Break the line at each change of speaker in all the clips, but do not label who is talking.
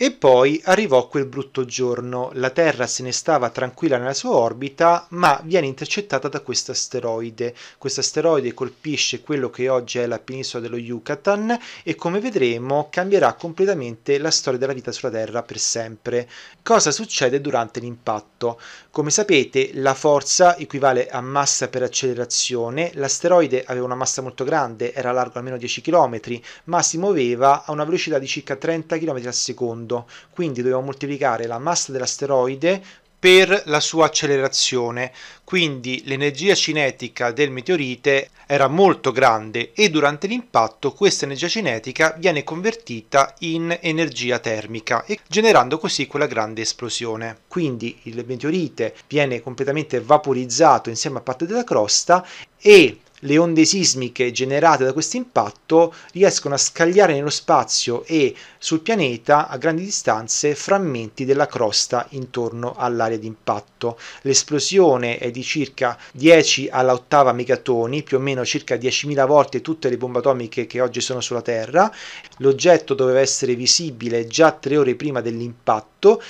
E poi arrivò quel brutto giorno, la Terra se ne stava tranquilla nella sua orbita, ma viene intercettata da questo asteroide. Questo asteroide colpisce quello che oggi è la penisola dello Yucatan e come vedremo cambierà completamente la storia della vita sulla Terra per sempre. Cosa succede durante l'impatto? Come sapete la forza equivale a massa per accelerazione, l'asteroide aveva una massa molto grande, era largo almeno 10 km, ma si muoveva a una velocità di circa 30 km al secondo secondo, quindi dobbiamo moltiplicare la massa dell'asteroide per la sua accelerazione, quindi l'energia cinetica del meteorite era molto grande e durante l'impatto questa energia cinetica viene convertita in energia termica generando così quella grande esplosione. Quindi il meteorite viene completamente vaporizzato insieme a parte della crosta e le onde sismiche generate da questo impatto riescono a scagliare nello spazio e sul pianeta a grandi distanze frammenti della crosta intorno all'area di impatto. L'esplosione è di circa 10 alla ottava megatoni, più o meno circa 10.000 volte tutte le bombe atomiche che oggi sono sulla Terra. L'oggetto doveva essere visibile già tre ore prima dell'impatto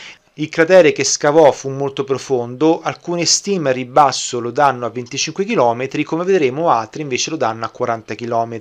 il cratere che scavò fu molto profondo, alcune stime a ribasso lo danno a 25 km, come vedremo altre invece lo danno a 40 km.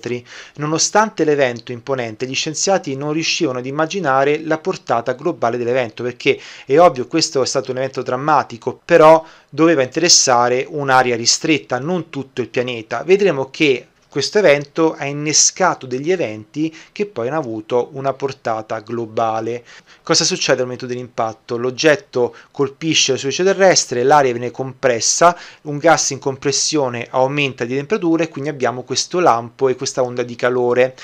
Nonostante l'evento imponente, gli scienziati non riuscivano ad immaginare la portata globale dell'evento, perché è ovvio questo è stato un evento drammatico, però doveva interessare un'area ristretta, non tutto il pianeta. Vedremo che questo evento ha innescato degli eventi che poi hanno avuto una portata globale. Cosa succede al momento dell'impatto? L'oggetto colpisce la superficie terrestre, l'aria viene compressa, un gas in compressione aumenta di temperatura e quindi abbiamo questo lampo e questa onda di calore.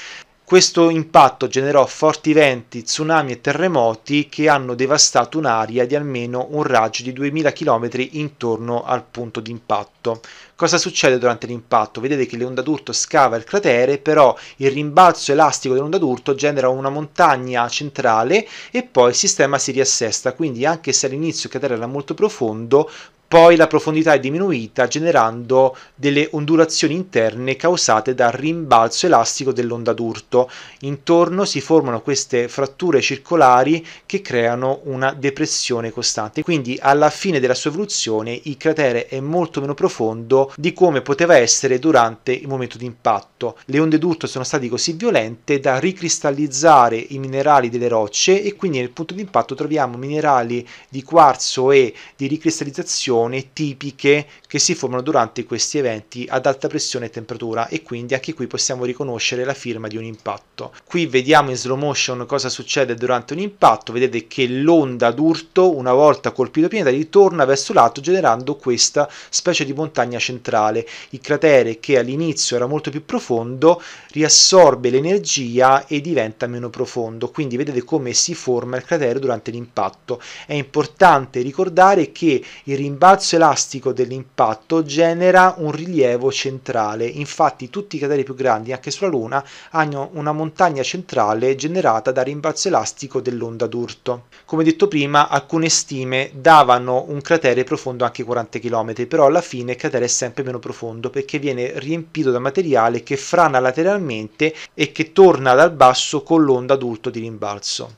Questo impatto generò forti venti, tsunami e terremoti che hanno devastato un'area di almeno un raggio di 2000 km intorno al punto di impatto. Cosa succede durante l'impatto? Vedete che l'onda d'urto scava il cratere, però il rimbalzo elastico dell'onda d'urto genera una montagna centrale e poi il sistema si riassesta, quindi anche se all'inizio il cratere era molto profondo, poi la profondità è diminuita generando delle ondulazioni interne causate dal rimbalzo elastico dell'onda d'urto. Intorno si formano queste fratture circolari che creano una depressione costante. Quindi alla fine della sua evoluzione il cratere è molto meno profondo di come poteva essere durante il momento di impatto. Le onde d'urto sono state così violente da ricristallizzare i minerali delle rocce e quindi nel punto di impatto troviamo minerali di quarzo e di ricristallizzazione tipiche che si formano durante questi eventi ad alta pressione e temperatura e quindi anche qui possiamo riconoscere la firma di un impatto. Qui vediamo in slow motion cosa succede durante un impatto, vedete che l'onda d'urto una volta colpito il pianeta ritorna verso l'alto generando questa specie di montagna centrale centrale, il cratere che all'inizio era molto più profondo riassorbe l'energia e diventa meno profondo, quindi vedete come si forma il cratere durante l'impatto. È importante ricordare che il rimbalzo elastico dell'impatto genera un rilievo centrale, infatti tutti i crateri più grandi anche sulla Luna hanno una montagna centrale generata dal rimbalzo elastico dell'onda d'urto. Come detto prima, alcune stime davano un cratere profondo anche 40 km, però alla fine il cratere è sempre meno profondo perché viene riempito da materiale che frana lateralmente e che torna dal basso con l'onda d'urto di rimbalzo.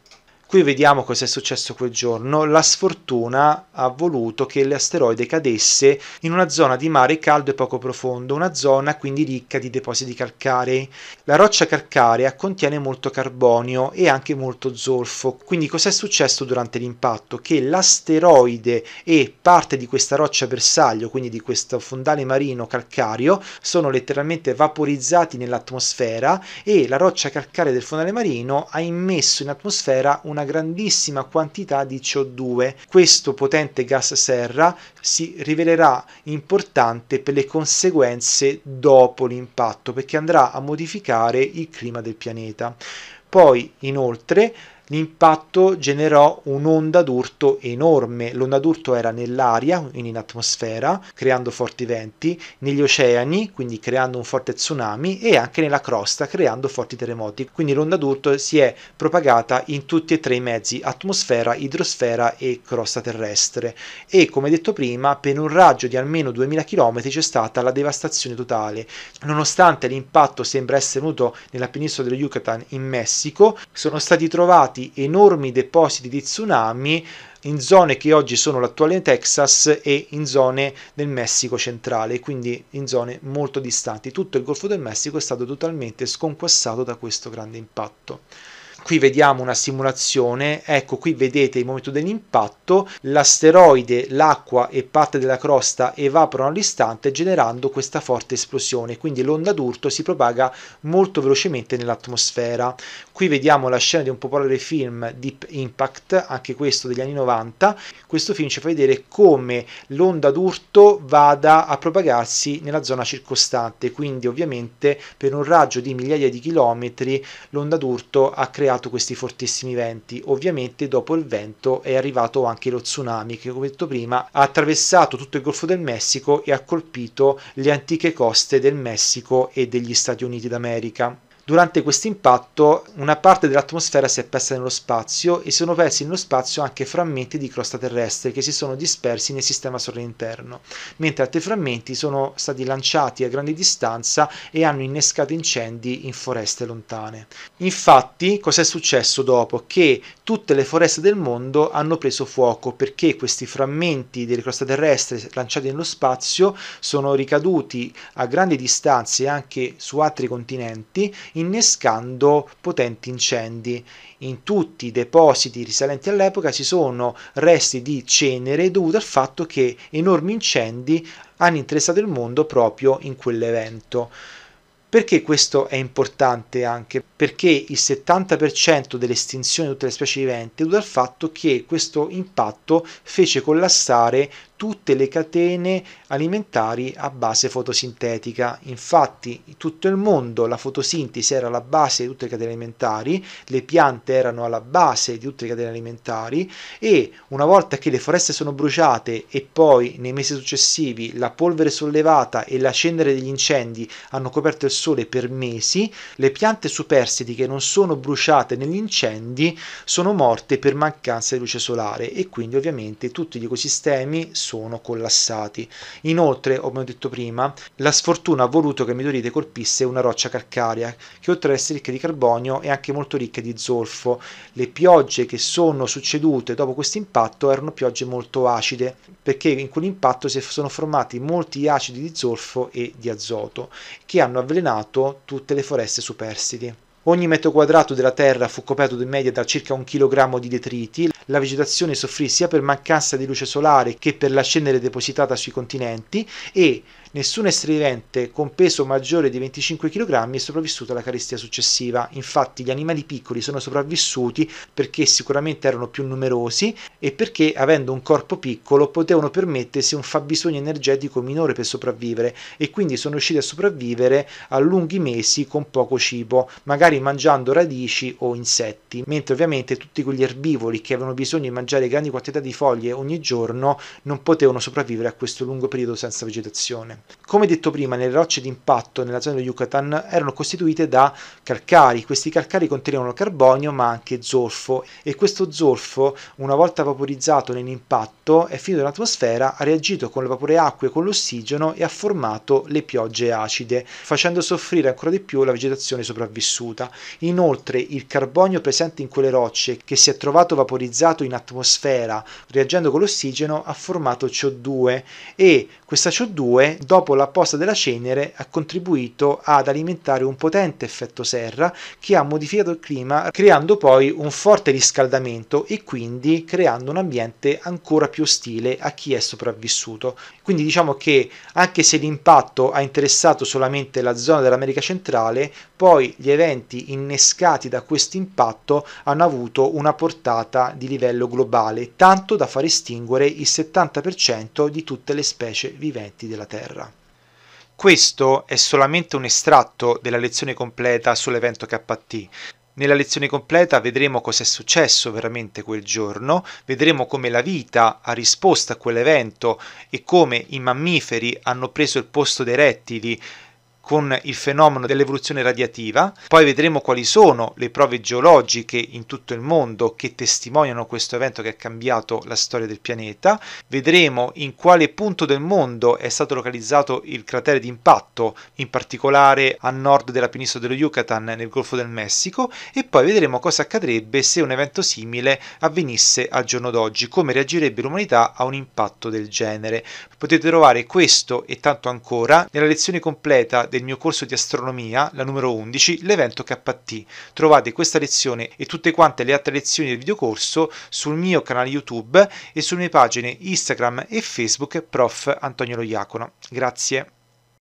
Qui vediamo cosa è successo quel giorno. La sfortuna ha voluto che l'asteroide cadesse in una zona di mare caldo e poco profondo, una zona quindi ricca di depositi calcarei. La roccia calcarea contiene molto carbonio e anche molto zolfo. Quindi cosa è successo durante l'impatto? Che l'asteroide e parte di questa roccia bersaglio, quindi di questo fondale marino calcareo, sono letteralmente vaporizzati nell'atmosfera e la roccia calcarea del fondale marino ha immesso in atmosfera un una grandissima quantità di CO2. Questo potente gas serra si rivelerà importante per le conseguenze dopo l'impatto perché andrà a modificare il clima del pianeta. Poi inoltre l'impatto generò un'onda d'urto enorme. L'onda d'urto era nell'aria, quindi in atmosfera, creando forti venti, negli oceani, quindi creando un forte tsunami, e anche nella crosta, creando forti terremoti. Quindi l'onda d'urto si è propagata in tutti e tre i mezzi, atmosfera, idrosfera e crosta terrestre. E come detto prima, per un raggio di almeno 2000 km c'è stata la devastazione totale. Nonostante l'impatto sembra essere venuto nella penisola dello Yucatan in Messico, sono stati trovati stati enormi depositi di tsunami in zone che oggi sono l'attuale Texas e in zone del Messico centrale, quindi in zone molto distanti. Tutto il Golfo del Messico è stato totalmente sconquassato da questo grande impatto qui vediamo una simulazione, ecco qui vedete il momento dell'impatto, l'asteroide, l'acqua e parte della crosta evaporano all'istante generando questa forte esplosione, quindi l'onda d'urto si propaga molto velocemente nell'atmosfera. Qui vediamo la scena di un popolare film Deep Impact, anche questo degli anni 90, questo film ci fa vedere come l'onda d'urto vada a propagarsi nella zona circostante, quindi ovviamente per un raggio di migliaia di chilometri l'onda d'urto ha creato creato questi fortissimi venti. Ovviamente dopo il vento è arrivato anche lo tsunami che come detto prima ha attraversato tutto il Golfo del Messico e ha colpito le antiche coste del Messico e degli Stati Uniti d'America. Durante questo impatto una parte dell'atmosfera si è persa nello spazio e sono persi nello spazio anche frammenti di crosta terrestre che si sono dispersi nel sistema solare interno, mentre altri frammenti sono stati lanciati a grande distanza e hanno innescato incendi in foreste lontane. Infatti, cos'è successo dopo? Che tutte le foreste del mondo hanno preso fuoco perché questi frammenti delle crosta terrestre lanciati nello spazio sono ricaduti a grandi distanze anche su altri continenti innescando potenti incendi. In tutti i depositi risalenti all'epoca ci sono resti di cenere dovuti al fatto che enormi incendi hanno interessato il mondo proprio in quell'evento. Perché questo è importante anche? Perché il 70% dell'estinzione di tutte le specie viventi è dovuto al fatto che questo impatto fece collassare tutte le catene alimentari a base fotosintetica. Infatti, in tutto il mondo la fotosintesi era la base di tutte le catene alimentari, le piante erano alla base di tutte le catene alimentari e una volta che le foreste sono bruciate e poi nei mesi successivi la polvere sollevata e la cenere degli incendi hanno coperto il sole per mesi, le piante superstiti che non sono bruciate negli incendi sono morte per mancanza di luce solare e quindi ovviamente tutti gli ecosistemi sono collassati. Inoltre, come ho detto prima, la sfortuna ha voluto che il Midorite colpisse una roccia calcarea, che oltre ad essere ricca di carbonio è anche molto ricca di zolfo. Le piogge che sono succedute dopo questo impatto erano piogge molto acide, perché in quell'impatto si sono formati molti acidi di zolfo e di azoto, che hanno avvelenato tutte le foreste superstiti. Ogni metro quadrato della terra fu coperto in media da circa un chilogrammo di detriti. La vegetazione soffrì sia per mancanza di luce solare che per la cenere depositata sui continenti e Nessun essere vivente con peso maggiore di 25 kg è sopravvissuto alla carestia successiva. Infatti gli animali piccoli sono sopravvissuti perché sicuramente erano più numerosi e perché avendo un corpo piccolo potevano permettersi un fabbisogno energetico minore per sopravvivere e quindi sono riusciti a sopravvivere a lunghi mesi con poco cibo, magari mangiando radici o insetti, mentre ovviamente tutti quegli erbivori che avevano bisogno di mangiare grandi quantità di foglie ogni giorno non potevano sopravvivere a questo lungo periodo senza vegetazione. Come detto prima, le rocce d'impatto nella zona di Yucatan erano costituite da calcari. Questi calcari contenevano carbonio ma anche zolfo e questo zolfo, una volta vaporizzato nell'impatto, è finito nell'atmosfera, ha reagito con il vapore acque e con l'ossigeno e ha formato le piogge acide, facendo soffrire ancora di più la vegetazione sopravvissuta. Inoltre, il carbonio presente in quelle rocce, che si è trovato vaporizzato in atmosfera reagendo con l'ossigeno, ha formato CO2 e questa CO2, dopo dopo la posa della cenere, ha contribuito ad alimentare un potente effetto serra che ha modificato il clima, creando poi un forte riscaldamento e quindi creando un ambiente ancora più ostile a chi è sopravvissuto. Quindi diciamo che anche se l'impatto ha interessato solamente la zona dell'America centrale, poi gli eventi innescati da questo impatto hanno avuto una portata di livello globale, tanto da far estinguere il 70% di tutte le specie viventi della Terra. Questo è solamente un estratto della lezione completa sull'evento KT. Nella lezione completa vedremo cosa è successo veramente quel giorno, vedremo come la vita ha risposto a quell'evento e come i mammiferi hanno preso il posto dei rettili con il fenomeno dell'evoluzione radiativa, poi vedremo quali sono le prove geologiche in tutto il mondo che testimoniano questo evento che ha cambiato la storia del pianeta, vedremo in quale punto del mondo è stato localizzato il cratere di impatto, in particolare a nord della penisola dello Yucatan nel Golfo del Messico e poi vedremo cosa accadrebbe se un evento simile avvenisse al giorno d'oggi, come reagirebbe l'umanità a un impatto del genere. Potete trovare questo e tanto ancora nella lezione completa del mio corso di astronomia, la numero 11, l'evento KT. Trovate questa lezione e tutte quante le altre lezioni del videocorso sul mio canale YouTube e sulle mie pagine Instagram e Facebook Prof. Antonio Lo Iacono. Grazie.